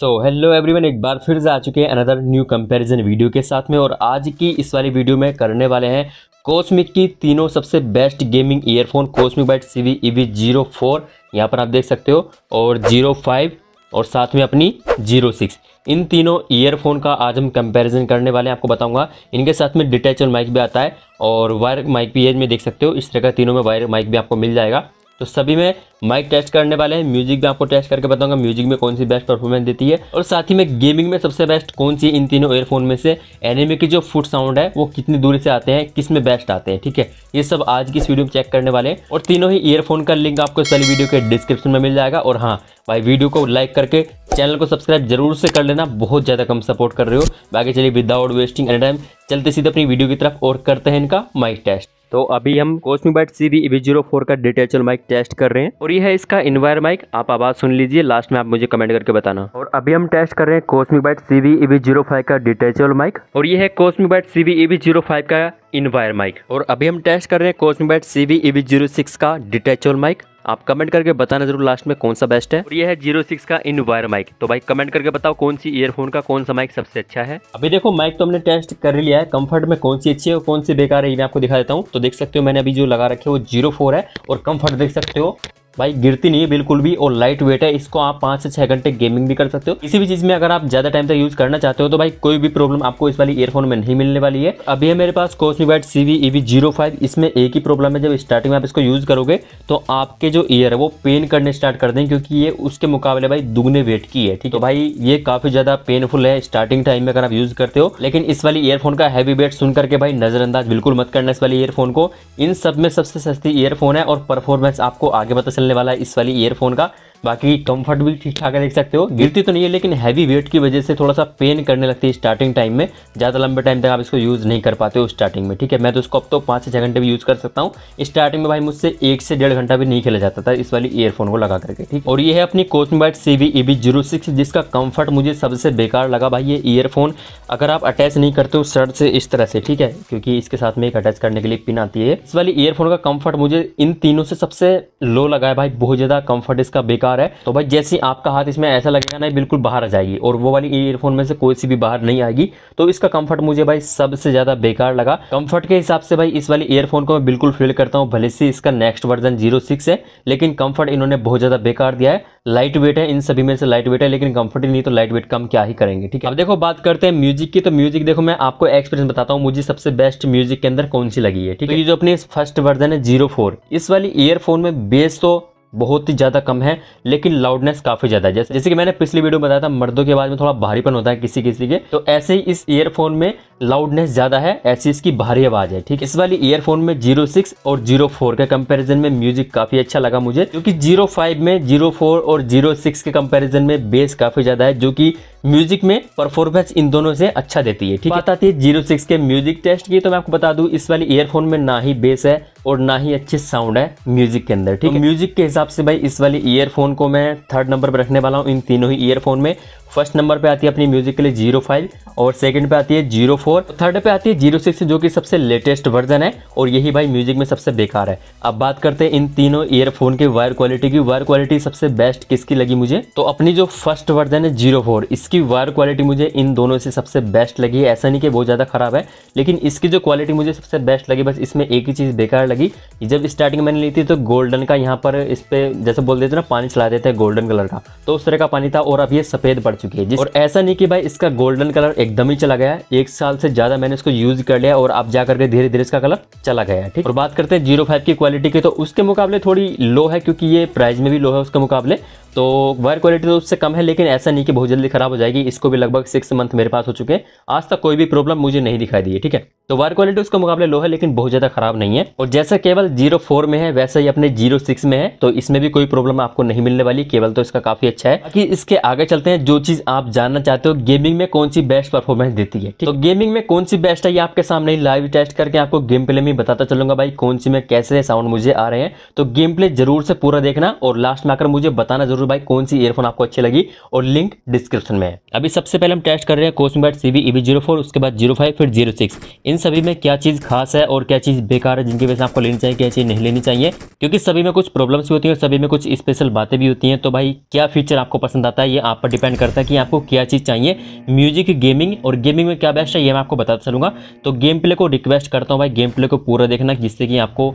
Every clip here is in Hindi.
सो हेलो एवरीवन एक बार फिर से आ चुके हैं अनदर न्यू कंपैरिजन वीडियो के साथ में और आज की इस वाली वीडियो में करने वाले हैं कॉस्मिक की तीनों सबसे best gaming earphone Cosmic byte C V E V zero four यहाँ पर आप देख सकते हो और जीरो फाइव और साथ में अपनी जीरो सिक्स इन तीनों ईयरफोन का आज हम कंपैरिजन करने वाले हैं आपको बताऊंगा इनके साथ में डिटेचल माइक भी आता है और वायर माइक भी ये में देख सकते हो इस तरह का तीनों में वायर माइक भी आपको मिल जाएगा तो सभी में माइक टेस्ट करने वाले हैं म्यूजिक भी आपको टेस्ट करके बताऊंगा म्यूजिक में कौन सी बेस्ट परफॉर्मेंस देती है और साथ ही में गेमिंग में सबसे बेस्ट कौन सी इन तीनों एयरफोन में से एनिमी की जो फुट साउंड है वो कितनी दूरी से आते हैं किस में बेस्ट आते हैं ठीक है ये सब आज की इस वीडियो में चेक करने वाले हैं और तीनों ही ईयरफोन का लिंक आपको इस वाली वीडियो के डिस्क्रिप्शन में मिल जाएगा और हाँ भाई वीडियो को लाइक करके चैनल को सब्सक्राइब जरूर से कर लेना बहुत ज़्यादा कम सपोर्ट कर रहे हो बाकी चलिए विदाउट वेस्टिंग एनी टाइम चलते सीधे अपनी वीडियो की तरफ और करते हैं इनका माइक टेस्ट तो अभी हम Cosmic C V zero four का डिटेचल माइक टेस्ट कर रहे हैं और ये है इसका इन्वायर माइक आप आवाज़ सुन लीजिए लास्ट में आप मुझे कमेंट करके बताना और अभी हम टेस्ट कर रहे हैं Cosmic byte C B zero five का डिटेचल माइक और ये है Cosmic byte C B zero five का इन्वायर माइक और अभी हम टेस्ट कर रहे हैं Cosmic byte C B zero six का डिटेचल माइक आप कमेंट करके बताना जरूर लास्ट में कौन सा बेस्ट है और ये है जीरो सिक्स का इन वायर माइक तो भाई कमेंट करके बताओ कौन सी ईयरफोन का कौन सा माइक सबसे अच्छा है अभी देखो माइक तो हमने टेस्ट कर लिया है कंफर्ट में कौन सी अच्छी है और कौन सी बेकार है ये मैं आपको दिखा देता हूँ तो देख सकते हो मैंने अभी जो लगा रखे वो जीरो फोर है और कम्फर्ट देख सकते हो भाई गिरती नहीं है बिल्कुल भी और लाइट वेट है इसको आप पाँच से छः घंटे गेमिंग भी कर सकते हो किसी भी चीज़ में अगर आप ज़्यादा टाइम तक यूज़ करना चाहते हो तो भाई कोई भी प्रॉब्लम आपको इस वाली ईयरफोन में नहीं मिलने वाली है अभी है मेरे पास Cosmic byte C V E V zero five इसमें एक ही प्रॉब्लम है जब स्टार्टिंग में आप इसको यूज़ करोगे तो आपके जो ईयर है वो पेन करने स्टार्ट कर दें क्योंकि ये उसके मुकाबले भाई दुगने वेट की है ठीक है तो भाई ये काफ़ी ज़्यादा पेनफुल है स्टार्टिंग टाइम में अगर आप यूज़ करते हो लेकिन इस वाली ईयरफोन का हैवी वेट सुन करके भाई नज़रअंदाज बिल्कुल मत करना इस वाली ईयरफोन को इन सब में सबसे सस्ती ईयरफोन है और परफॉर्मेंस आपको आगे बता चलने वाला है इस वाली ईयरफोन का बाकी कंफर्ट भी ठीक ठाक है देख सकते हो गिरती तो नहीं है लेकिन हैवी वेट की वजह से थोड़ा सा पेन करने लगती है स्टार्टिंग टाइम में ज़्यादा लंबे टाइम तक आप इसको यूज़ नहीं कर पाते हो स्टार्टिंग में ठीक है मैं तो इसको अब तो पाँच से छः घंटे भी यूज़ कर सकता हूँ स्टार्टिंग में भाई मुझसे एक से डेढ़ घंटा भी नहीं खेला जाता था इस वाली ईयरफोन को लगा करके ठीक और ये है अपनी Cosmic C V E B zero six जिसका कम्फर्ट मुझे सबसे बेकार लगा भाई ये ईयरफोन अगर आप अटैच नहीं करते हो शर्ट से इस तरह से ठीक है क्योंकि इसके साथ में एक अटैच करने के लिए पिन आती है इस वाली ईयरफोन का कम्फर्ट मुझे इन तीनों से सबसे लो लगा है भाई बहुत ज़्यादा कम्फर्ट इसका बेकार बाहर है तो भाई जैसे आपका हाथ इसमें ऐसा लगेगा ना बिल्कुल बाहर आ जाएगी और वो वाली ईयरफोन में से कोई सी भी बाहर नहीं आएगी तो इसका कंफर्ट मुझे भाई सबसे ज़्यादा बेकार लगा कंफर्ट के हिसाब से भाई इस वाली ईयरफोन को मैं बिल्कुल फील करता हूँ भले से इसका नेक्स्ट वर्जन जीरो सिक्स है लेकिन कंफर्ट इन्होंने बहुत ज़्यादा बेकार दिया है लाइट वेट है इन सभी में से लाइट वेट है लेकिन कंफर्ट नहीं तो लाइट वेट कम क्या ही करेंगे ठीक है अब देखो बात करते हैं म्यूजिक की तो म्यूजिक देखो मैं आपको एक्सपीरियंस बताता हूँ मुझे सबसे बेस्ट म्यूजिक के अंदर कौन सी लगी है ठीक है तो ये जो अपनी फर्स्ट वर्जन है जीरो फोर इस वाली ईयरफोन में बेस तो बहुत ही ज़्यादा कम है लेकिन लाउडनेस काफ़ी ज़्यादा है जैसे जैसे कि मैंने पिछली वीडियो में बताया था मर्दों की आवाज़ में थोड़ा भारीपन होता है किसी किसी के तो ऐसे ही इस ईयरफोन में लाउडनेस ज़्यादा है ऐसी इसकी भारी आवाज़ है ठीक इस वाली ईयरफोन में जीरो सिक्स और जीरो फोर के कंपेरिजन में म्यूजिक काफ़ी अच्छा लगा मुझे क्योंकि जीरो फाइव में जीरो फोर और जीरो सिक्स के कंपेरिजन में बेस काफ़ी ज़्यादा है जो कि म्यूजिक में परफॉर्मेंस इन दोनों से अच्छा देती है ठीक बात आती है जीरो सिक्स के म्यूजिक टेस्ट की तो मैं आपको बता दूँ इस वाली ईयरफोन में ना ही बेस है और ना ही अच्छे साउंड है म्यूजिक के अंदर ठीक है म्यूजिक के हिसाब से भाई इस वाले ईयरफोन को मैं थर्ड नंबर पर रखने वाला हूँ इन तीनों ही ईयरफोन में फर्स्ट नंबर पे आती है अपनी म्यूजिक के लिए जीरो फाइव और सेकंड पे आती है जीरो फोर थर्ड पे आती है जीरो सिक्स जो कि सबसे लेटेस्ट वर्जन है और यही भाई म्यूजिक में सबसे बेकार है अब बात करते हैं इन तीनों ईयरफोन के वायर क्वालिटी की वायर क्वालिटी सबसे बेस्ट किसकी लगी मुझे तो अपनी जो फर्स्ट वर्जन है जीरो फोर इसकी वायर क्वालिटी मुझे इन दोनों से सबसे बेस्ट लगी है ऐसा नहीं कि बहुत ज़्यादा खराब है लेकिन इसकी जो क्वालिटी मुझे सबसे बेस्ट लगी बस इसमें एक ही चीज़ बेकार लगी जब स्टार्टिंग मैंने ली थी तो गोल्डन का यहाँ पर इस पर जैसे बोल देते ना पानी चला देते हैं गोल्डन कलर का तो उस तरह का पानी था और अब ये सफ़ेद पड़ चुकी है जिस और ऐसा नहीं कि भाई इसका गोल्डन कलर एकदम ही चला गया एक साल से ज़्यादा मैंने इसको यूज़ कर लिया और अब जाकर के धीरे धीरे इसका कलर चला गया ठीक और बात करते हैं जीरो की क्वालिटी की तो उसके मुकाबले थोड़ी लो है क्योंकि ये प्राइस में भी लो है उसके मुकाबले तो वायर क्वालिटी तो उससे कम है लेकिन ऐसा नहीं कि बहुत जल्दी ख़राब हो जाएगी इसको भी लगभग सिक्स मंथ मेरे पास हो चुके हैं आज तक कोई भी प्रॉब्लम मुझे नहीं दिखाई दी है ठीक है तो वायर क्वालिटी उसके मुकाबले लो है लेकिन बहुत ज़्यादा खराब नहीं है और जैसे जैसा केवल जीरो फोर में है वैसा ही अपने जीरो सिक्स में है तो इसमें भी कोई प्रॉब्लम आपको नहीं मिलने वाली केवल तो इसका काफी अच्छा है बाकी इसके आगे चलते हैं जो चीज आप जानना चाहते हो गेमिंग में कौन सी बेस्ट परफॉर्मेंस देती है तो गेमिंग में कौन सी बेस्ट है ये आपके सामने लाइव टेस्ट करके आपको गेम प्ले में बताता चलूंगा भाई कौन सी में कैसे साउंड मुझे आ रहे हैं तो गेम प्ले जरूर से पूरा देखना और लास्ट में आकर मुझे बताना जरूर भाई कौन सी ईयरफोन आपको अच्छी लगी और लिंक डिस्क्रिप्शन में है अभी सबसे पहले हम टेस्ट कर रहे हैं Cosmic byte CV zero four उसके बाद जीरो फाइव फिर जीरो सिक्स इन सभी में क्या चीज खास है और क्या चीज बेकार है जिनकी वजह से आप आपको लेनी चाहिए क्या चीज़ नहीं लेनी चाहिए क्योंकि सभी में कुछ प्रॉब्लम्स भी होती हैं और सभी में कुछ स्पेशल बातें भी होती हैं तो भाई क्या फीचर आपको पसंद आता है ये आप पर डिपेंड करता है कि आपको क्या चीज़ चाहिए म्यूजिक गेमिंग और गेमिंग में क्या बेस्ट है ये मैं आपको बता चलूँगा तो गेम प्ले को रिक्वेस्ट करता हूँ भाई गेम प्ले को पूरा देखना जिससे कि आपको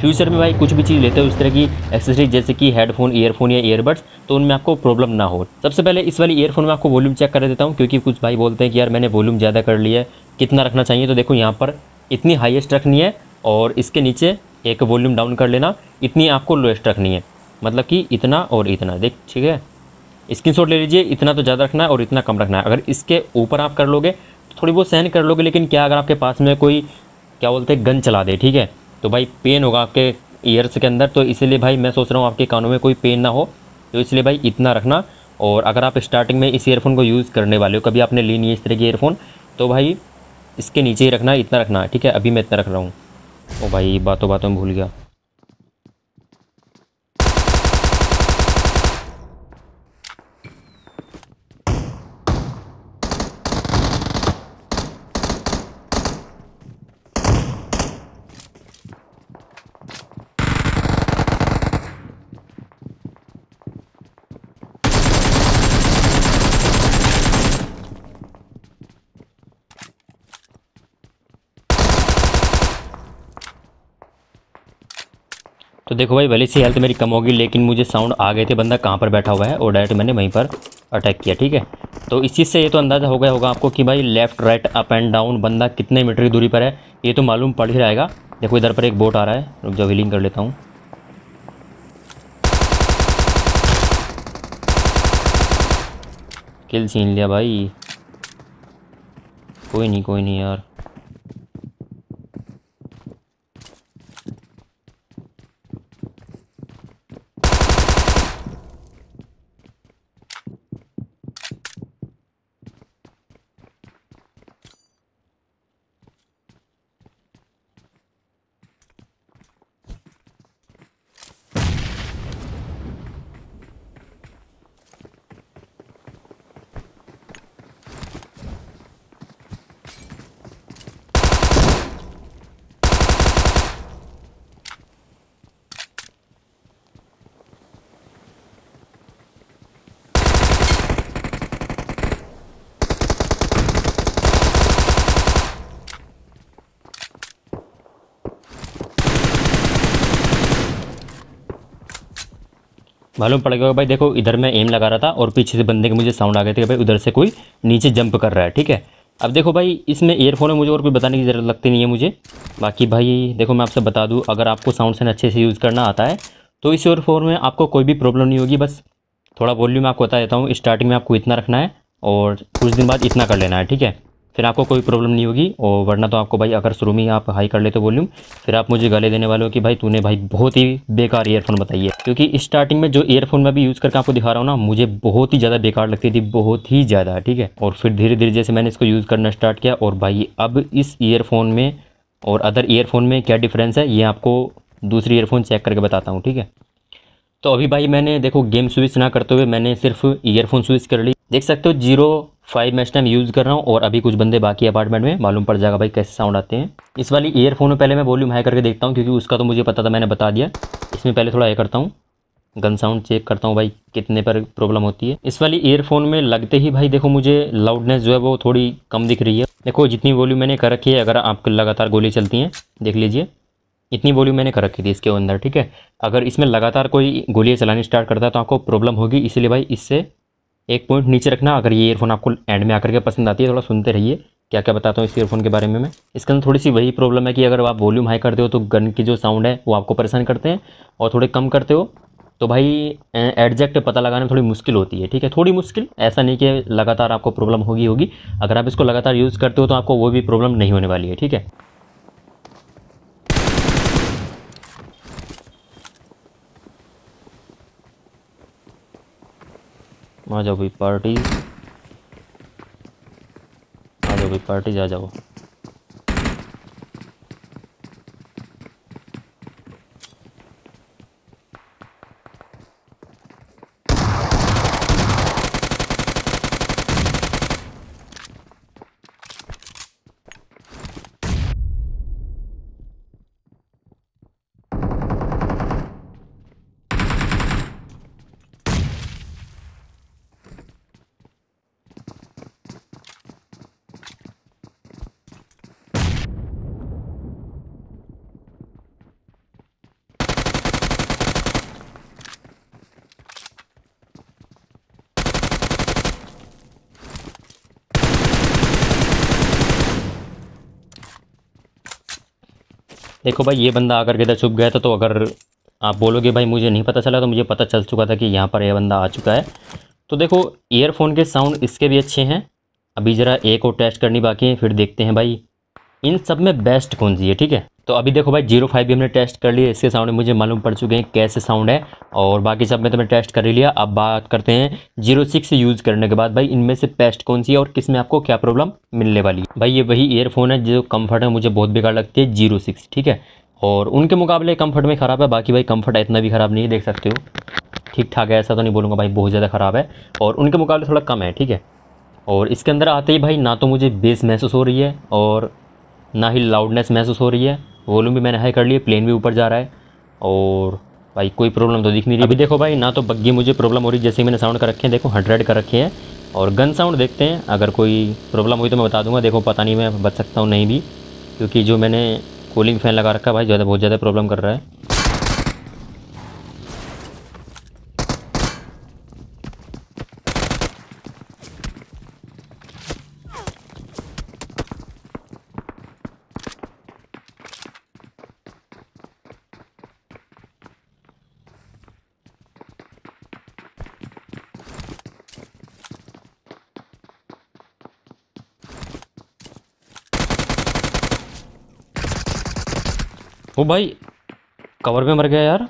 फ्यूचर में भाई कुछ भी चीज़ लेते हो उस तरह की एक्सेसरी जैसे कि हेडफोन ईयरफोन या ईयरबड्स तो उनमें आपको प्रॉब्लम ना हो सबसे पहले इस वाली ईयरफोन में आपको वॉल्यूम चेक कर देता हूँ क्योंकि कुछ भाई बोलते हैं कि यार मैंने वॉल्यूम ज़्यादा कर लिया है कितना रखना चाहिए तो देखो यहाँ पर इतनी हाइएस्ट रखनी है और इसके नीचे एक वॉल्यूम डाउन कर लेना इतनी आपको लोएस्ट रखनी है मतलब कि इतना और इतना देख ठीक है स्क्रीन ले लीजिए इतना तो ज़्यादा रखना है और इतना कम रखना है अगर इसके ऊपर आप कर लोगे तो थोड़ी बहुत सहन कर लोगे लेकिन क्या अगर आपके पास में कोई क्या बोलते हैं गन चला दे ठीक है तो भाई पेन होगा आपके ईयर्स के अंदर तो इसीलिए भाई मैं सोच रहा हूँ आपके कानों में कोई पेन ना हो तो इसलिए भाई इतना रखना और अगर आप स्टार्टिंग में इस ईयरफोन को यूज़ करने वाले हो कभी आपने ली नहीं है इस तरह की ईयरफोन तो भाई इसके नीचे ही रखना इतना रखना ठीक है अभी मैं इतना रख रहा हूँ ओ भाई बातों बातों में भूल गया देखो भाई भले सी हेल्थ मेरी कम होगी लेकिन मुझे साउंड आ गए थे बंदा कहाँ पर बैठा हुआ है और डायरेक्ट मैंने वहीं पर अटैक किया ठीक है तो इस चीज़ से ये तो अंदाज़ा हो गया होगा आपको कि भाई left right up and down बंदा कितने मीटर की दूरी पर है ये तो मालूम पड़ ही रहेगा देखो इधर पर एक बोट आ रहा है रुक जाओ हीलिंग कर लेता हूँ किल छीन लिया भाई कोई नहीं कोई नहीं यार मालूम पड़ गया भाई देखो इधर मैं एम लगा रहा था और पीछे से बंदे के मुझे साउंड आ गया था कि भाई उधर से कोई नीचे जंप कर रहा है ठीक है अब देखो भाई इसमें ईयरफोन है मुझे और कोई बताने की ज़रूरत लगती नहीं है मुझे बाकी भाई देखो मैं आपसे बता दूँ अगर आपको साउंड सेन अच्छे से यूज़ करना आता है तो इस एयरफोन में आपको कोई भी प्रॉब्लम नहीं होगी बस थोड़ा वॉल्यूम आपको बता देता हूँ स्टार्टिंग में आपको इतना रखना है और कुछ दिन बाद इतना कर लेना है ठीक है फिर आपको कोई प्रॉब्लम नहीं होगी और वरना तो आपको भाई अगर शुरू में आप हाई कर लेते वॉल्यूम फिर आप मुझे गले देने वाले हो कि भाई तूने भाई बहुत ही बेकार ईयरफोन बताइए क्योंकि स्टार्टिंग में जो ईयरफोन मैं भी यूज़ करके आपको दिखा रहा हूँ ना मुझे बहुत ही ज़्यादा बेकार लगती थी बहुत ही ज़्यादा ठीक है और फिर धीरे धीरे जैसे मैंने इसको यूज़ करना स्टार्ट किया और भाई अब इस ईयरफोन में और अदर ईयरफोन में क्या डिफरेंस है ये आपको दूसरी ईयरफोन चेक करके बताता हूँ ठीक है तो अभी भाई मैंने देखो गेम स्विच ना करते हुए मैंने सिर्फ ईयरफोन स्विच कर ली देख सकते हो zero five match time use कर रहा हूँ और अभी कुछ बंदे बाकी अपार्टमेंट में मालूम पड़ जाएगा भाई कैसे साउंड आते हैं इस वाली ईयरफोन में पहले मैं वॉल्यूम हाई करके देखता हूँ क्योंकि उसका तो मुझे पता था मैंने बता दिया इसमें पहले थोड़ा हाई करता हूँ गन साउंड चेक करता हूँ भाई कितने पर प्रॉब्लम होती है इस वाली ईयरफोन में लगते ही भाई देखो मुझे लाउडनेस जो है वो थोड़ी कम दिख रही है देखो जितनी वॉल्यूम मैंने कर रखी है अगर आपको लगातार गोली चलती हैं देख लीजिए इतनी वॉल्यूम मैंने कर रखी थी इसके अंदर ठीक है अगर इसमें लगातार कोई गोलियाँ चलानी स्टार्ट करता है तो आपको प्रॉब्लम होगी इसलिए भाई इससे एक पॉइंट नीचे रखना अगर ये ईयरफोन आपको एंड में आकर के पसंद आती है थोड़ा सुनते रहिए क्या क्या बताता हूँ इस ईयरफोन के बारे में मैं इसके अंदर थोड़ी सी वही प्रॉब्लम है कि अगर आप वॉल्यूम हाई करते हो तो गन की जो साउंड है वो आपको परेशान करते हैं और थोड़े कम करते हो तो भाई एडजेक्ट पता लगाने में थोड़ी मुश्किल होती है ठीक है थोड़ी मुश्किल ऐसा नहीं कि लगातार आपको प्रॉब्लम होगी होगी अगर आप इसको लगातार यूज़ करते हो तो आपको वो भी प्रॉब्लम नहीं होने वाली है ठीक है आ जाओ भाई पार्टी आ जाओ भाई पार्टी जा जाओ देखो भाई ये बंदा आकर के इधर छुप गया था तो अगर आप बोलोगे भाई मुझे नहीं पता चला तो मुझे पता चल चुका था कि यहाँ पर यह बंदा आ चुका है तो देखो ईयरफोन के साउंड इसके भी अच्छे हैं अभी ज़रा एक और टेस्ट करनी बाकी है फिर देखते हैं भाई इन सब में बेस्ट कौन सी है ठीक है तो अभी देखो भाई जीरो फाइव भी हमने टेस्ट कर लिया इसके साउंड मुझे मालूम पड़ चुके हैं कैसे साउंड है और बाकी सब में तो मैं टेस्ट कर ही लिया अब बात करते हैं जीरो सिक्स यूज़ करने के बाद भाई इनमें से बेस्ट कौन सी है और किस में आपको क्या प्रॉब्लम मिलने वाली है भाई ये वही ईयरफोन है जो कम्फर्ट है मुझे बहुत बेकार लगती है जीरो सिक्स ठीक है और उनके मुकाबले कम्फर्ट में ख़राब है बाकी भाई कम्फर्ट इतना भी ख़राब नहीं है देख सकते हो ठीक ठाक है ऐसा तो नहीं बोलूँगा भाई बहुत ज़्यादा ख़राब है और उनके मुकाबले थोड़ा कम है ठीक है और इसके अंदर आते ही भाई ना तो मुझे बेस महसूस हो रही है और ना ही लाउडनेस महसूस हो रही है वॉल्यूम भी मैंने हाई कर लिया प्लेन भी ऊपर जा रहा है और भाई कोई प्रॉब्लम तो दिख नहीं रही अभी देखो भाई ना तो बग्गी मुझे प्रॉब्लम हो रही जैसे मैंने साउंड कर रखे हैं देखो हंड्रेड कर रखे हैं और गन साउंड देखते हैं अगर कोई प्रॉब्लम हुई तो मैं बता दूंगा देखो पता नहीं मैं बच सकता हूँ नहीं भी क्योंकि जो मैंने कूलिंग फ़ैन लगा रखा भाई ज़्यादा बहुत ज़्यादा प्रॉब्लम कर रहा है वो भाई कवर में मर गया यार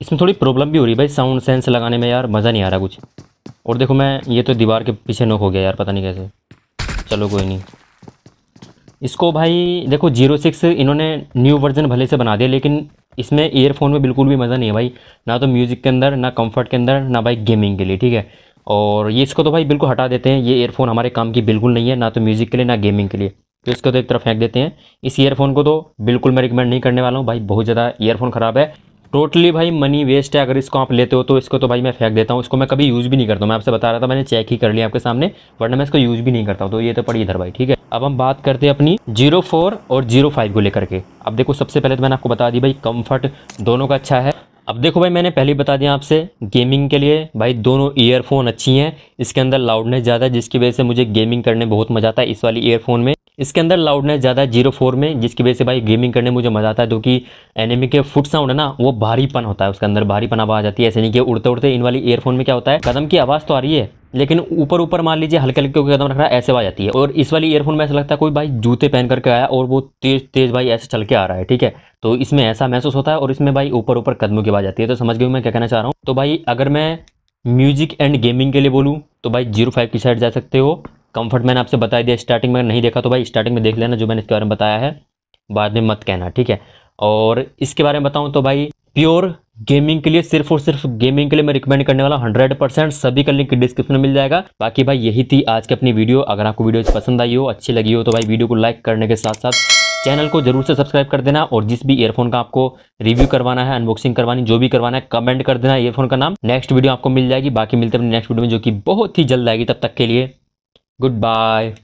इसमें थोड़ी प्रॉब्लम भी हो रही है भाई साउंड सेंस लगाने में यार मज़ा नहीं आ रहा कुछ और देखो मैं ये तो दीवार के पीछे नोक हो गया यार पता नहीं कैसे चलो कोई नहीं इसको भाई देखो जीरो सिक्स इन्होंने न्यू वर्जन भले से बना दिया लेकिन इसमें ईयरफोन में बिल्कुल भी मज़ा नहीं है भाई ना तो म्यूज़िक के अंदर ना कम्फर्ट के अंदर ना भाई गेमिंग के लिए ठीक है और ये इसको तो भाई बिल्कुल हटा देते हैं ये एयरफोन हमारे काम की बिल्कुल नहीं है ना तो म्यूज़िक के लिए ना गेमिंग के लिए तो इसको तो एक तरफ फेंक देते हैं इस ईयरफोन को तो बिल्कुल मैं रिकमेंड नहीं करने वाला हूँ भाई बहुत ज़्यादा ईयरफोन ख़राब है टोटली भाई मनी वेस्ट है अगर इसको आप लेते हो तो इसको तो भाई मैं फेंक देता हूँ इसको मैं कभी यूज़ भी नहीं करता मैं आपसे बता रहा था मैंने चेक ही कर लिया आपके सामने वरना मैं इसको यूज़ भी नहीं करता हूँ तो ये तो पड़ी इधर भाई ठीक है अब हम बात करते हैं अपनी जीरो फोर और जीरो फाइव को लेकर के अब देखो सबसे पहले तो मैंने आपको बता दी भाई कम्फर्ट दोनों का अच्छा है अब देखो भाई मैंने पहले बता दिया आपसे गेमिंग के लिए भाई दोनों ईयरफोन अच्छी हैं इसके अंदर लाउडनेस ज़्यादा है जिसकी वजह से मुझे गेमिंग करने में बहुत मज़ा आता है इस वाली ईयरफोन में इसके अंदर लाउडनेस ज़्यादा है जीरो फोर में जिसकी वजह से भाई गेमिंग करने में मुझे मज़ा आता है क्योंकि एनिमी के फुट साउंड है ना वो भारीपन होता है उसके अंदर भारीपन आवाज़ जाती है ऐसे नहीं कि उड़ते उड़ते इन वाली ईयरफोन में क्या होता है कदम की आवाज़ तो आ रही है लेकिन ऊपर ऊपर मान लीजिए हल्के हल्के कदम रख रहा है ऐसे आ जाती है और इस वाली ईयरफोन में ऐसा लगता है कोई भाई जूते पहन करके आया और वो तेज़ तेज़ भाई ऐसे चल के आ रहा है ठीक है तो इसमें ऐसा महसूस होता है और इसमें भाई ऊपर ऊपर कदमों की आवाज़ आती है तो समझ गई मैं क्या कहना चाह रहा हूँ तो भाई अगर मैं म्यूज़िक एंड गेमिंग के लिए बोलूँ तो भाई जीरो फाइव की साइड जा सकते हो कंफर्ट मैंने आपसे बता दिया स्टार्टिंग में नहीं देखा तो भाई स्टार्टिंग में देख लेना जो मैंने इसके बारे में बताया है बाद में मत कहना ठीक है और इसके बारे में बताऊँ तो भाई प्योर गेमिंग के लिए सिर्फ और सिर्फ गेमिंग के लिए मैं रिकमेंड करने वाला हंड्रेड परसेंट सभी का लिंक डिस्क्रिप्शन में मिल जाएगा बाकी भाई यही थी आज की अपनी वीडियो अगर आपको वीडियो पसंद आई हो अच्छी लगी हो तो भाई वीडियो को लाइक करने के साथ साथ चैनल को जरूर से सब्सक्राइब कर देना और जिस भी ईयरफोन का आपको रिव्यू करवाना है अनबॉक्सिंग करवानी जो भी करवाना है कमेंट कर देना ईयरफोन का नाम नेक्स्ट वीडियो आपको मिल जाएगी बाकी मिलते हैं नेक्स्ट वीडियो में जो कि बहुत ही जल्द आएगी तब तक के लिए goodbye